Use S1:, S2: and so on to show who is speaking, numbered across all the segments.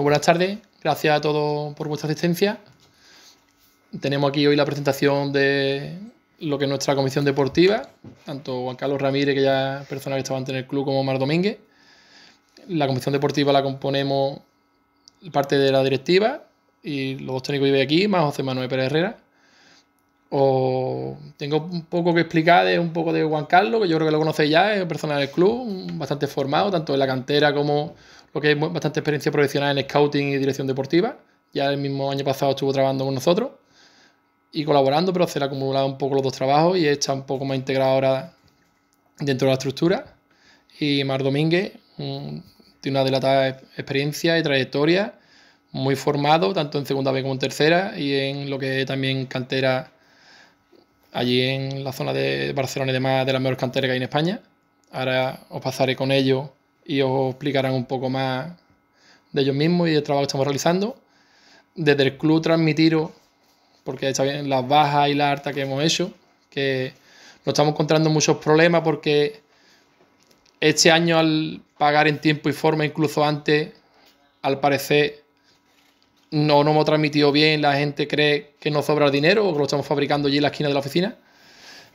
S1: buenas tardes. Gracias a todos por vuestra asistencia. Tenemos aquí hoy la presentación de lo que es nuestra comisión deportiva, tanto Juan Carlos Ramírez, que ya es persona que estaba antes en el club, como Mar Domínguez. La comisión deportiva la componemos parte de la directiva y los dos técnicos que aquí, más José Manuel Pérez Herrera tengo un poco que explicar de un poco de Juan Carlos, que yo creo que lo conocéis ya, es personal del club, bastante formado, tanto en la cantera como lo que es bastante experiencia profesional en scouting y dirección deportiva. Ya el mismo año pasado estuvo trabajando con nosotros y colaborando, pero se le ha acumulado un poco los dos trabajos y está un poco más integrado ahora dentro de la estructura. Y Mar Domínguez tiene una dilatada e, experiencia y trayectoria, muy formado, tanto en segunda B como en tercera, y en lo que también cantera allí en la zona de Barcelona y demás de las mejores canteras que hay en España. Ahora os pasaré con ellos y os explicarán un poco más de ellos mismos y del trabajo que estamos realizando. Desde el club transmitiros, porque está bien las bajas y la harta que hemos hecho, que nos estamos encontrando muchos problemas porque este año al pagar en tiempo y forma, incluso antes, al parecer no nos hemos transmitido bien, la gente cree que nos sobra dinero o que lo estamos fabricando allí en la esquina de la oficina.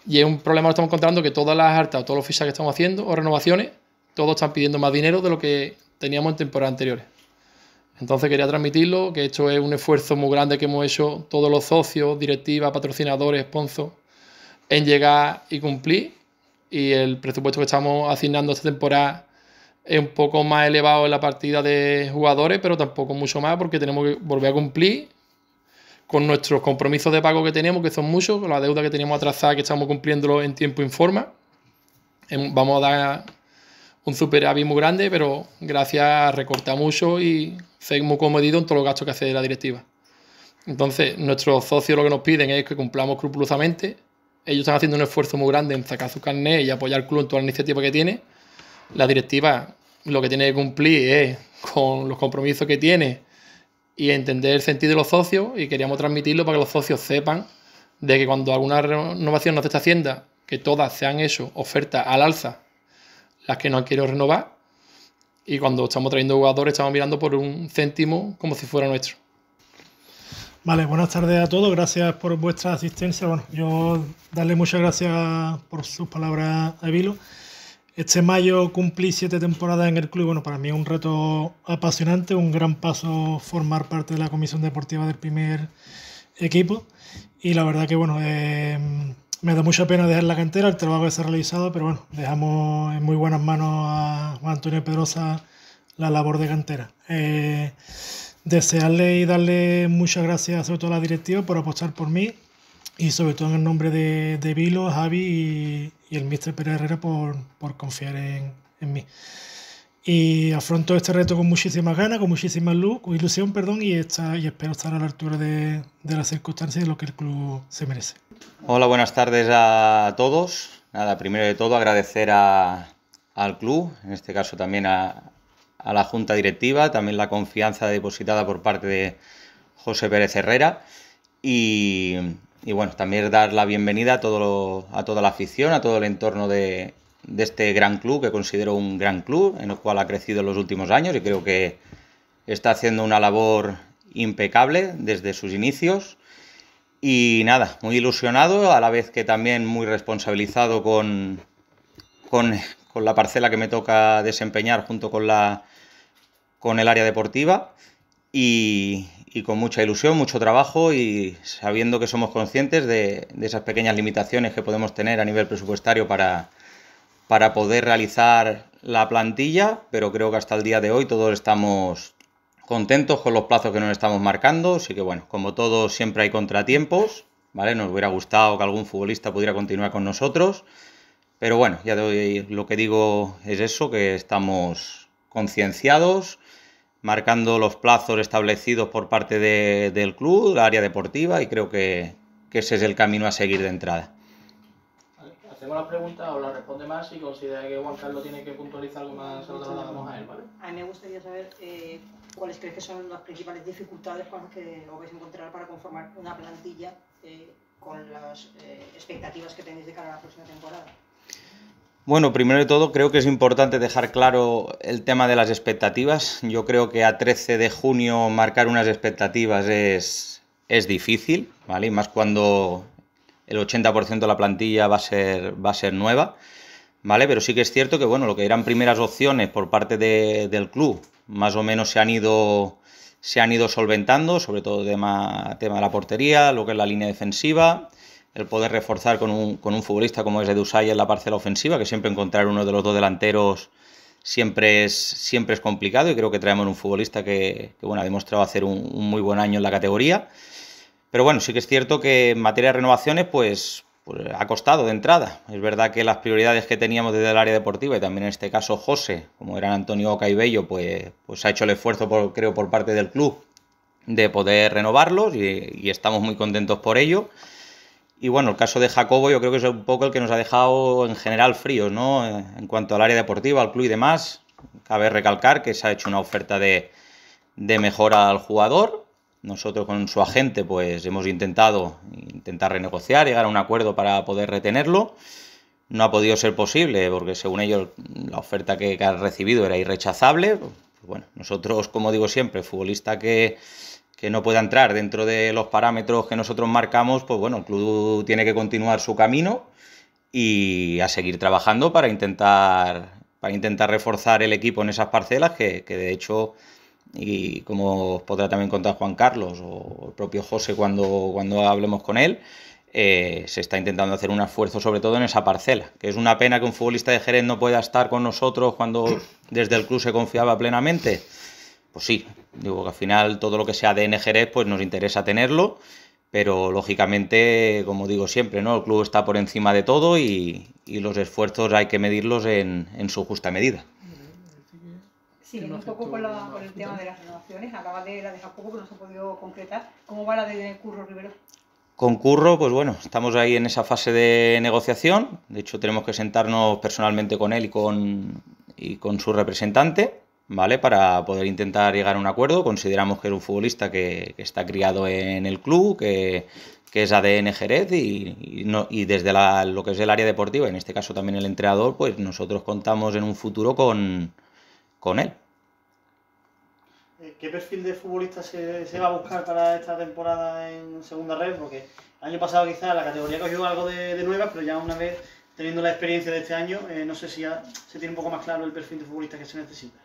S1: Y es un problema que estamos encontrando que todas las hartas o todos los fichajes que estamos haciendo o renovaciones, todos están pidiendo más dinero de lo que teníamos en temporadas anteriores. Entonces quería transmitirlo, que esto es un esfuerzo muy grande que hemos hecho todos los socios, directivas, patrocinadores, sponsors, en llegar y cumplir. Y el presupuesto que estamos asignando esta temporada es un poco más elevado en la partida de jugadores, pero tampoco mucho más porque tenemos que volver a cumplir con nuestros compromisos de pago que tenemos, que son muchos, con la deuda que tenemos atrasada, que estamos cumpliéndolo en tiempo y forma. Em, vamos a dar un superávit muy grande, pero gracias a recortar mucho y ser muy comedido en todos los gastos que hace la directiva. Entonces, nuestros socios lo que nos piden es que cumplamos escrupulosamente. Ellos están haciendo un esfuerzo muy grande en sacar su carnet y apoyar al club en toda la iniciativa que tiene. La directiva lo que tiene que cumplir es con los compromisos que tiene y entender el sentido de los socios y queríamos transmitirlo para que los socios sepan de que cuando alguna renovación nos está Hacienda, que todas sean han hecho ofertas al alza, las que no han querido renovar, y cuando estamos trayendo jugadores estamos mirando por un céntimo como si fuera nuestro.
S2: Vale, buenas tardes a todos, gracias por vuestra asistencia. Bueno, yo darle muchas gracias por sus palabras a este mayo cumplí siete temporadas en el club. Bueno, para mí es un reto apasionante, un gran paso formar parte de la comisión deportiva del primer equipo. Y la verdad que, bueno, em, me da mucha pena dejar la cantera, el trabajo que se ha realizado, pero bueno, dejamos en muy buenas manos a Juan Antonio Pedrosa la labor de cantera. Eh, desearle y darle muchas gracias, sobre todo a la directiva, por apostar por mí y sobre todo en el nombre de, de Vilo, Javi y y el Mister Pérez Herrera por, por confiar en, en, mí. Y afronto este reto con muchísimas ganas, con muchísima luz, ilusión, perdón, y, está, y espero estar a la altura de, de las circunstancias y de lo que el club se merece.
S3: Hola, buenas tardes a todos. Nada, primero de todo agradecer a, al club, en este caso también a, a la junta directiva, también la confianza depositada por parte de José Pérez Herrera. Y, y bueno, también dar la bienvenida a, todo a toda la afición, a todo el entorno de, este gran club, que considero un gran club, en el cual ha crecido en los últimos años y creo que está haciendo una labor impecable desde sus inicios. Y nada, muy ilusionado, a la vez que también muy responsabilizado con, con, con la parcela que me toca desempeñar junto con, la, con el área deportiva. Y, y con mucha ilusión, mucho trabajo y sabiendo que somos conscientes de, esas pequeñas limitaciones que podemos tener a nivel presupuestario para, para poder realizar la plantilla, pero creo que hasta el día de hoy todos estamos contentos con los plazos que nos estamos marcando, así que bueno, como todos siempre hay contratiempos, ¿vale? Nos hubiera gustado que algún futbolista pudiera continuar con nosotros, pero bueno, ya de hoy lo que digo es eso, que estamos concienciados, marcando los plazos establecidos por parte de, del club, la área deportiva, y creo que, ese es el camino a seguir de entrada.
S4: Hacemos la pregunta, o la responde más, si considera que Juan Carlos tiene que puntualizar algo más, lo damos a él, ¿vale? A mí me gustaría saber eh, cuáles crees que son las principales dificultades con las que os vais a encontrar para conformar una plantilla eh, con las eh, expectativas que tenéis de cara a la próxima temporada.
S3: Bueno, primero de todo creo que es importante dejar claro el tema de las expectativas. Yo creo que a 13 de junio marcar unas expectativas es, es difícil, ¿vale? Y más cuando el 80% de la plantilla va a ser, va a ser nueva. ¿vale? Pero sí que es cierto que, bueno, lo que eran primeras opciones por parte de, del club, más o menos se han ido, se han ido solventando, sobre todo tema, tema de la portería, lo que es la línea defensiva, el poder reforzar con un, futbolista como es Edusay en la parcela ofensiva, que siempre encontrar uno de los dos delanteros siempre es, siempre es complicado y creo que traemos un futbolista que, bueno, ha demostrado hacer un, muy buen año en la categoría. Pero bueno, sí que es cierto que en materia de renovaciones, pues, pues, ha costado de entrada. Es verdad que las prioridades que teníamos desde el área deportiva y también en este caso José, como eran Antonio Oca y Bello, pues, pues ha hecho el esfuerzo, por, creo, por parte del club de poder renovarlos y estamos muy contentos por ello. Y bueno, el caso de Jacobo yo creo que es un poco el que nos ha dejado en general fríos, ¿no? Eh, en cuanto al área deportiva, al club y demás, cabe recalcar que se ha hecho una oferta de, de mejora al jugador. Nosotros con su agente pues hemos intentado intentar renegociar, llegar a un acuerdo para poder retenerlo. No ha podido ser posible porque según ellos la oferta que, ha recibido era irrechazable. bueno, nosotros, como digo siempre, futbolista que que no pueda entrar dentro de los parámetros que nosotros marcamos, pues bueno, el club tiene que continuar su camino y a seguir trabajando para intentar, para intentar reforzar el equipo en esas parcelas que, de hecho y como os podrá también contar Juan Carlos o el propio José cuando, cuando hablemos con él, eh, se está intentando hacer un esfuerzo sobre todo en esa parcela, que es una pena que un futbolista de Jerez no pueda estar con nosotros cuando desde el club se confiaba plenamente pues sí, digo que al final todo lo que sea de Jerez pues nos interesa tenerlo, pero lógicamente, como digo siempre, ¿no? el club está por encima de todo y, los esfuerzos hay que medirlos en, su justa medida.
S4: Sí, un poco con, el tema de las renovaciones, ...acaba de la dejar poco que no se ha podido concretar. ¿Cómo va la de Curro Rivero?
S3: Con Curro, pues bueno, estamos ahí en esa fase de negociación. De hecho, tenemos que sentarnos personalmente con él y y con su representante ¿vale? Para poder intentar llegar a un acuerdo. Consideramos que es un futbolista que, que está criado en el club, que, es ADN Jerez y, no, y desde lo que es el área deportiva, en este caso también el entrenador, pues nosotros contamos en un futuro con, con él.
S4: Eh, ¿Qué perfil de futbolista se, se, va a buscar para esta temporada en segunda red? Porque el año pasado quizá la categoría cogió algo de, nueva, pero ya una vez teniendo la experiencia de este año, eh, no sé si ya se tiene un poco más claro el perfil de futbolista que se necesita.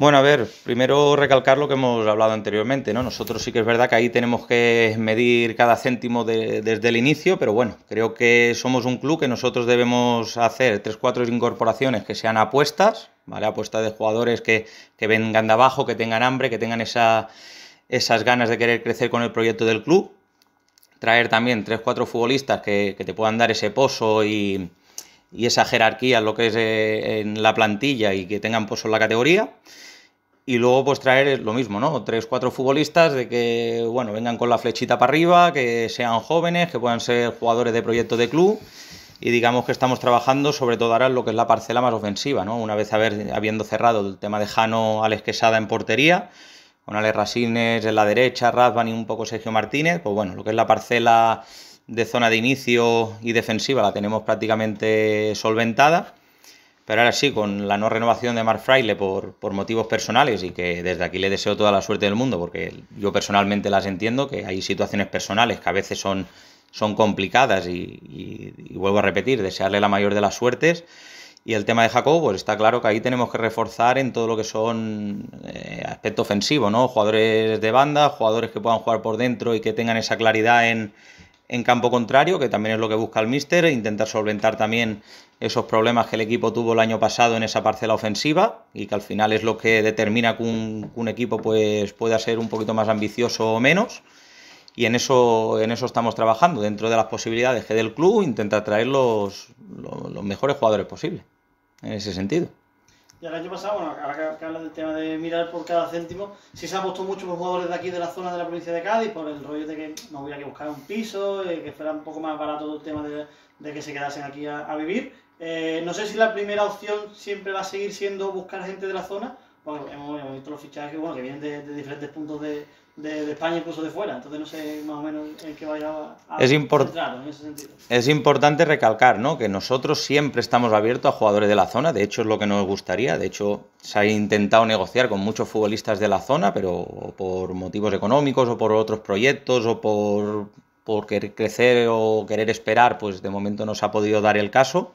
S3: Bueno, a ver, primero recalcar lo que hemos hablado anteriormente, ¿no? Nosotros sí que es verdad que ahí tenemos que medir cada céntimo desde el inicio, pero bueno, creo que somos un club que nosotros debemos hacer tres, cuatro incorporaciones que sean apuestas, ¿vale? Apuestas de jugadores que, vengan de abajo, que tengan hambre, que tengan esas ganas de querer crecer con el proyecto del club. Traer también tres, cuatro futbolistas que, que te puedan dar ese pozo y, y esa jerarquía lo que es eh, en la plantilla y que tengan puesto en la categoría. Y luego pues traer lo mismo, ¿no? Tres, cuatro futbolistas de que, bueno, vengan con la flechita para arriba, que sean jóvenes, que puedan ser jugadores de proyecto de club y digamos que estamos trabajando sobre todo ahora en lo que es la parcela más ofensiva, ¿no? Una vez haber, habiendo cerrado el tema de Jano, Alex Quesada en portería, con ale Rasines en la derecha, Razvan y un poco Sergio Martínez, pues bueno, lo que es la parcela de zona de inicio y defensiva la tenemos prácticamente solventada. Pero ahora sí, con la no renovación de Mark Fraile por, por, motivos personales y que desde aquí le deseo toda la suerte del mundo, porque yo personalmente las entiendo, que hay situaciones personales que a veces son, son complicadas y, vuelvo a repetir, desearle la mayor de las suertes. Y el tema de Jacobo, pues está claro que ahí tenemos que reforzar en todo lo que son eh, aspecto ofensivo, ¿no? Jugadores de banda, jugadores que puedan jugar por dentro y que tengan esa claridad en, en campo contrario, que también es lo que busca el míster, intentar solventar también esos problemas que el equipo tuvo el año pasado en esa parcela ofensiva y que al final es lo que determina que un, equipo pues, pueda ser un poquito más ambicioso o menos. Y en eso, en eso estamos trabajando, dentro de las posibilidades que del club, intentar traer los, los mejores jugadores posibles, en ese sentido.
S4: Y el año pasado, bueno, ahora que hablas del tema de mirar por cada céntimo, sí se ha puesto mucho por jugadores de aquí, de la zona de la provincia de Cádiz, por el rollo de que no hubiera que buscar un piso, eh, que fuera un poco más barato el tema de, que se quedasen aquí a, vivir. Eh, no sé si la primera opción siempre va a seguir siendo buscar gente de la zona, porque hemos, visto los fichajes que vienen de diferentes puntos de, de, España, incluso de fuera. Entonces no sé más o menos en que vaya a, es en ese sentido.
S3: Es importante recalcar que nosotros siempre estamos abiertos a jugadores de la zona, de hecho es lo que nos gustaría, de hecho se ha intentado negociar con muchos futbolistas de la zona, pero por motivos económicos o por otros proyectos o por, por crecer o querer esperar, pues de momento no se ha podido dar el caso.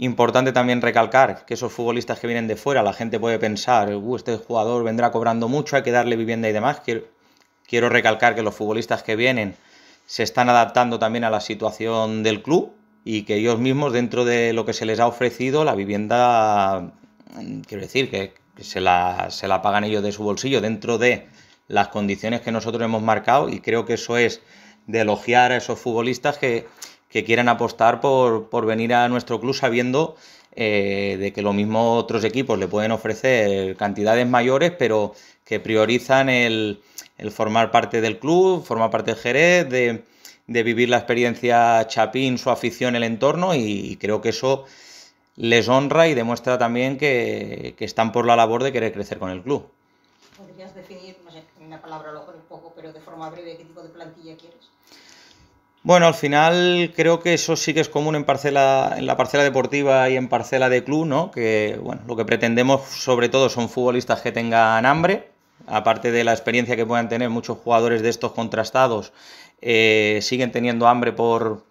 S3: Importante también recalcar que esos futbolistas que vienen de fuera, la gente puede pensar, uh, este jugador vendrá cobrando mucho, hay que darle vivienda y demás. Quiero, recalcar que los futbolistas que vienen se están adaptando también a la situación del club y que ellos mismos, dentro de lo que se les ha ofrecido, la vivienda, mm, quiero decir, que, se la pagan ellos de su bolsillo, dentro de las condiciones que nosotros hemos marcado y creo que eso es de elogiar a esos futbolistas que que quieran apostar por, venir a nuestro club sabiendo eh, de que lo mismo otros equipos le pueden ofrecer cantidades mayores, pero que priorizan el, formar parte del club, formar parte del Jerez, de, vivir la experiencia Chapín, su afición, el entorno, y, creo que eso les honra y demuestra también que, están por la labor de querer crecer con el club.
S4: ¿Podrías definir, no sé, una palabra a un poco, pero de forma breve, qué tipo de plantilla quieres?
S3: Bueno, al final creo que eso sí que es común en parcela, en la parcela deportiva y en parcela de club, ¿no? Que bueno, lo que pretendemos sobre todo son futbolistas que tengan hambre, aparte de la experiencia que puedan tener muchos jugadores de estos contrastados, eh, siguen teniendo hambre por,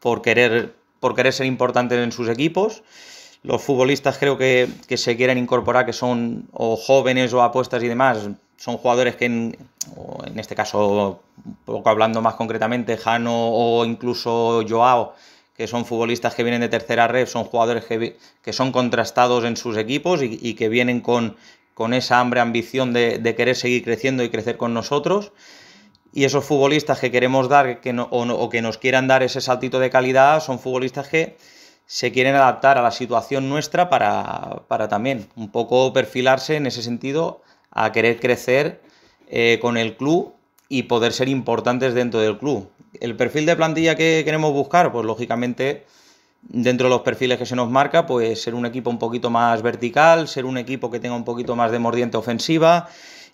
S3: por, querer, por querer ser importantes en sus equipos. Los futbolistas creo que, que se quieren incorporar, que son o jóvenes o apuestas y demás, son jugadores que, en, este caso, poco hablando más concretamente, Jano o incluso Joao, que son futbolistas que vienen de tercera red, son jugadores que, que son contrastados en sus equipos y, que vienen con, con, esa hambre, ambición de, querer seguir creciendo y crecer con nosotros. Y esos futbolistas que queremos dar que o, que nos quieran dar ese saltito de calidad son futbolistas que se quieren adaptar a la situación nuestra para, para también un poco perfilarse en ese sentido a querer crecer eh, con el club y poder ser importantes dentro del club. El perfil de plantilla que queremos buscar, pues lógicamente dentro de los perfiles que se nos marca, pues ser un equipo un poquito más vertical, ser un equipo que tenga un poquito más de mordiente ofensiva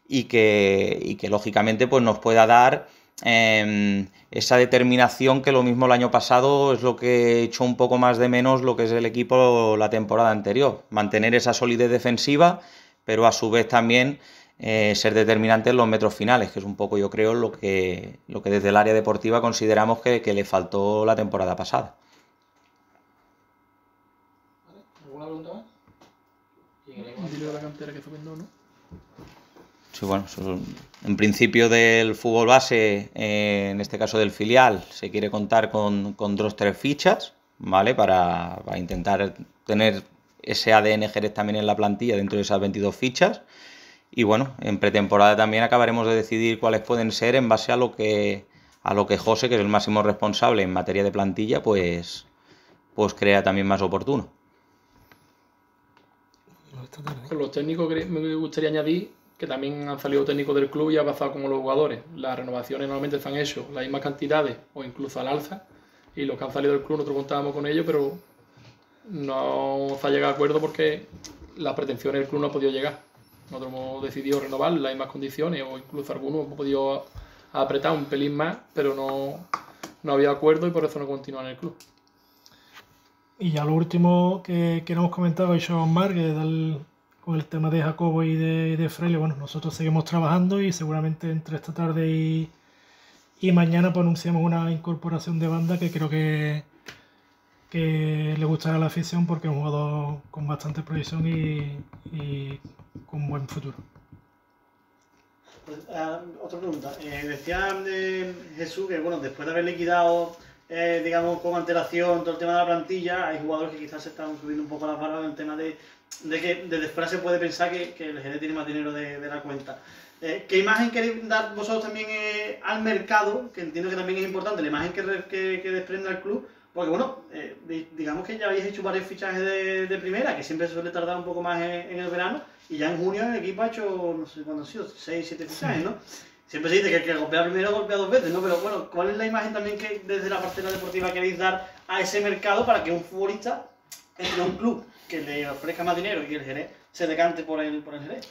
S3: y que, lógicamente pues nos pueda dar em, esa determinación que lo mismo el año pasado es lo que echó un poco más de menos lo que es el equipo la temporada anterior, mantener esa solidez defensiva pero a su vez también eh, ser determinantes en los metros finales, que es un poco, yo creo, lo que, lo que desde el área deportiva consideramos que, le faltó la temporada pasada.
S1: ¿Alguna pregunta más? la cantera
S3: Sí, bueno, en principio del fútbol base, eh, en este caso del filial, se quiere contar con, con dos tres fichas, ¿vale? para, intentar tener ese ADN Jerez también en la plantilla dentro de esas 22 fichas. Y bueno, en pretemporada también acabaremos de decidir cuáles pueden ser en base a lo que, a lo que José, que es el máximo responsable en materia de plantilla, pues, pues crea también más oportuno.
S1: ¿eh? Con los técnicos me gustaría añadir que también han salido técnicos del club y ha pasado como los jugadores. Las renovaciones normalmente están han las mismas cantidades o incluso al alza. Y los que han salido del club nosotros contábamos con ellos, pero no se ha llegado a acuerdo porque las pretensiones del club no ha podido llegar. Nosotros hemos decidido renovar las mismas condiciones o incluso algunos hemos podido apretar un pelín más, pero no, había acuerdo y por eso no continúa en el club.
S2: Y ya lo último que nos comentar yo Sean Margues, con el tema de Jacobo y de, de Bueno, nosotros seguimos trabajando y seguramente entre esta tarde y, mañana pronunciamos pues una incorporación de banda que creo que, que le gustará a la afición porque es un jugador con bastante proyección y, con buen futuro.
S4: Pues, ah, otra pregunta. Eh, decía eh, Jesús que bueno, después de haber liquidado eh, digamos, con alteración todo el tema de la plantilla, hay jugadores que quizás se están subiendo un poco las barras en el tema de, de que desde fuera se puede pensar que, el GD tiene más dinero de, la cuenta. ¿Qué imagen queréis dar vosotros también al mercado? Que entiendo que también es importante, la imagen que, que, que el club porque bueno, eh, digamos que ya habéis hecho varios fichajes de, primera, que siempre suele tardar un poco más en, el verano, y ya en junio el equipo ha hecho, no sé cuándo ha sido, 6, 7 fichajes, ¿no? Siempre se dice que el que golpea primero golpea dos veces, ¿no? Pero bueno, ¿cuál es la imagen también que desde la parcela deportiva queréis dar a ese mercado para que un futbolista entre a un club que le ofrezca más dinero y el Jerez se decante por el, por el Jerez?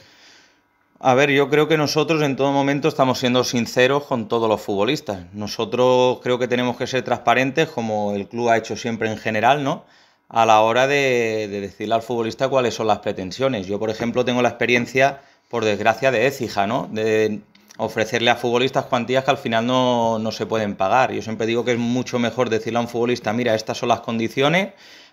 S3: A ver, yo creo que nosotros en todo momento estamos siendo sinceros con todos los futbolistas. Nosotros creo que tenemos que ser transparentes, como el club ha hecho siempre en general, ¿no? A la hora de, decirle al futbolista cuáles son las pretensiones. Yo, por ejemplo, tengo la experiencia, por desgracia, de Écija, ¿no? De ofrecerle a futbolistas cuantías que al final no, no se pueden pagar. Yo siempre digo que es mucho mejor decirle a un futbolista, mira, estas son las condiciones,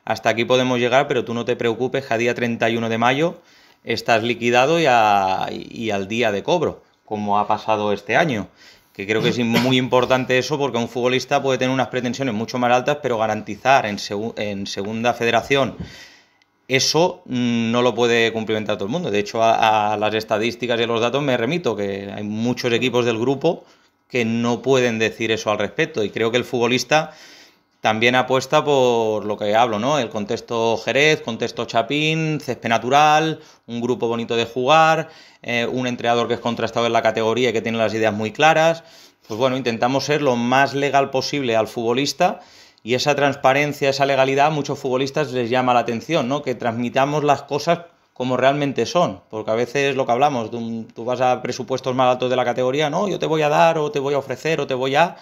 S3: hasta aquí podemos llegar, pero tú no te preocupes, que a día 31 de mayo estás liquidado y, y al día de cobro, como ha pasado este año que creo que es muy importante eso porque un futbolista puede tener unas pretensiones mucho más altas, pero garantizar en, segunda federación eso mm, no lo puede cumplimentar todo el mundo. De hecho, a, a, las estadísticas y a los datos me remito, que hay muchos equipos del grupo que no pueden decir eso al respecto y creo que el futbolista también apuesta por lo que hablo, ¿no? El contexto Jerez, contexto Chapín, césped natural, un grupo bonito de jugar, eh, un entrenador que es contrastado en la categoría y que tiene las ideas muy claras. Pues bueno, intentamos ser lo más legal posible al futbolista y esa transparencia, esa legalidad, a muchos futbolistas les llama la atención, ¿no? Que transmitamos las cosas como realmente son, porque a veces lo que hablamos, tú vas a presupuestos más altos de la categoría, no, yo te voy a dar o te voy a ofrecer o te voy a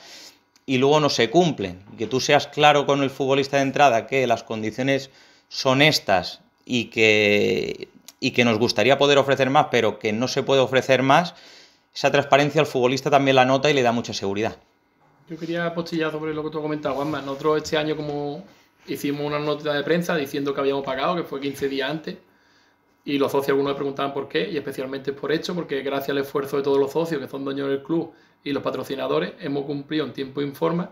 S3: y luego no se cumplen. Que tú seas claro con el futbolista de entrada que las condiciones son estas y que, y que nos gustaría poder ofrecer más, pero que no se puede ofrecer más, esa transparencia al futbolista también la nota y le da mucha seguridad.
S1: Yo quería apostillar sobre lo que tú has Juanma. Nosotros este año como hicimos una nota de prensa diciendo que habíamos pagado, que fue 15 días antes, y los socios algunos me preguntaban por qué, y especialmente por hecho, porque gracias al esfuerzo de todos los socios que son dueños del club y los patrocinadores hemos cumplido en tiempo y forma.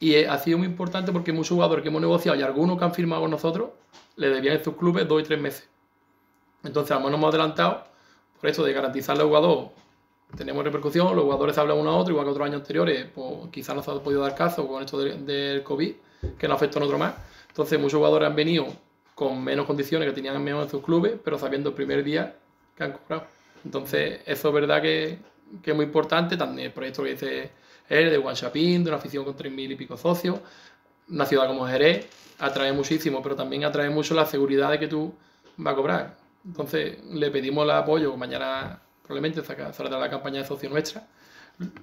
S1: Y eh, ha sido muy importante porque muchos jugadores que hemos negociado y algunos que han firmado con nosotros le debían a sus clubes dos y tres meses. Entonces, a lo mejor nos hemos adelantado por esto de garantizarle al jugador. Tenemos repercusión, los jugadores hablan uno a otro, igual que otros años anteriores, pues quizás se ha podido dar caso con esto del, COVID, que no afectó a otro más. Entonces, muchos jugadores han venido con menos condiciones que tenían menos en sus clubes, pero sabiendo el primer día que han comprado. Entonces, eso es verdad que que es muy importante, también el proyecto que dice él, de Shopping, de una afición con 3.000 y pico socios, una ciudad como Jerez, atrae muchísimo, pero también atrae mucho la seguridad de que tú vas a cobrar. Entonces, le pedimos el apoyo, mañana probablemente saldrá la campaña de socio nuestra,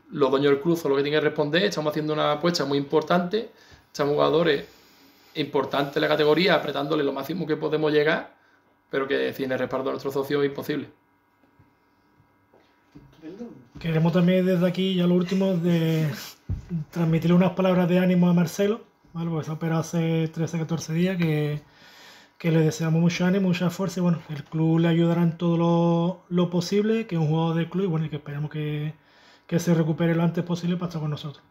S1: los dueños del cruzo lo que tienen que responder, estamos haciendo una apuesta muy importante, estamos jugadores importantes en la categoría, apretándole lo máximo que podemos llegar, pero que sin el respaldo de nuestros socios es imposible.
S2: Queremos también desde aquí, ya lo último, de transmitirle unas palabras de ánimo a Marcelo, porque se operó hace 13, 14 días, que, le deseamos mucho ánimo, mucha fuerza y bueno, el club le ayudará en todo lo, posible, que es un jugador del club y bueno, y que esperemos que, que se recupere lo antes posible para estar con nosotros.